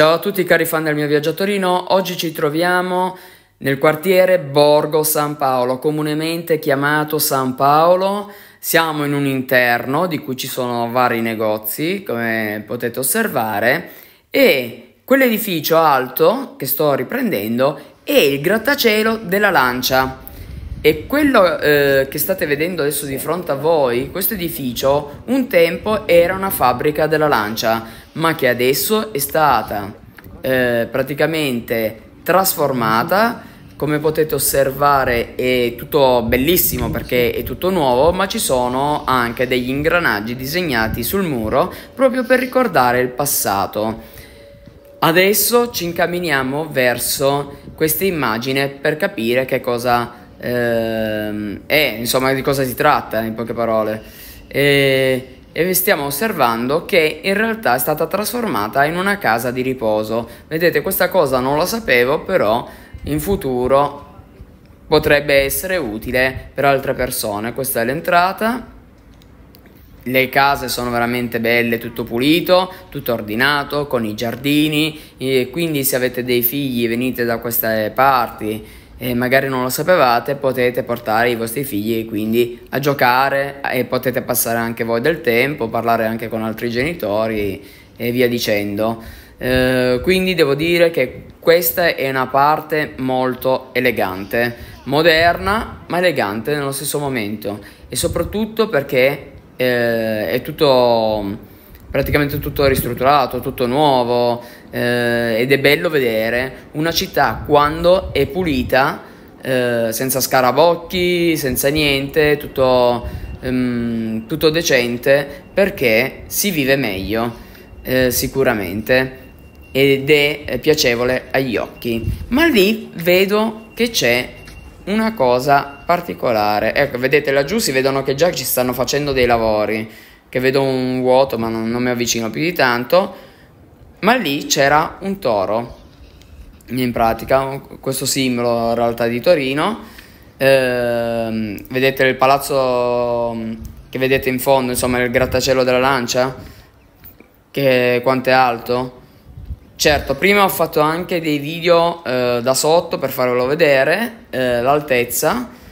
Ciao a tutti cari fan del mio viaggio a Torino, oggi ci troviamo nel quartiere Borgo San Paolo, comunemente chiamato San Paolo. Siamo in un interno di cui ci sono vari negozi, come potete osservare, e quell'edificio alto che sto riprendendo è il grattacielo della Lancia. E quello eh, che state vedendo adesso di fronte a voi, questo edificio, un tempo era una fabbrica della lancia, ma che adesso è stata eh, praticamente trasformata. Come potete osservare è tutto bellissimo perché è tutto nuovo, ma ci sono anche degli ingranaggi disegnati sul muro proprio per ricordare il passato. Adesso ci incamminiamo verso questa immagine per capire che cosa Ehm, e eh, insomma di cosa si tratta in poche parole. E, e stiamo osservando che in realtà è stata trasformata in una casa di riposo. Vedete, questa cosa non la sapevo, però in futuro potrebbe essere utile per altre persone. Questa è l'entrata. Le case sono veramente belle, tutto pulito, tutto ordinato, con i giardini, quindi se avete dei figli venite da queste parti e magari non lo sapevate, potete portare i vostri figli quindi a giocare e potete passare anche voi del tempo, parlare anche con altri genitori e via dicendo. Eh, quindi devo dire che questa è una parte molto elegante, moderna ma elegante nello stesso momento e soprattutto perché eh, è tutto praticamente tutto ristrutturato, tutto nuovo eh, ed è bello vedere una città quando è pulita, eh, senza scarabocchi, senza niente, tutto, ehm, tutto decente perché si vive meglio eh, sicuramente ed è piacevole agli occhi. Ma lì vedo che c'è una cosa particolare. Ecco, vedete laggiù si vedono che già ci stanno facendo dei lavori che vedo un vuoto ma non, non mi avvicino più di tanto, ma lì c'era un toro, in pratica, questo simbolo in realtà di Torino. Eh, vedete il palazzo mm, che vedete in fondo, insomma il grattacielo della lancia, che quanto è alto. Certo, prima ho fatto anche dei video eh, da sotto per farvelo vedere eh, l'altezza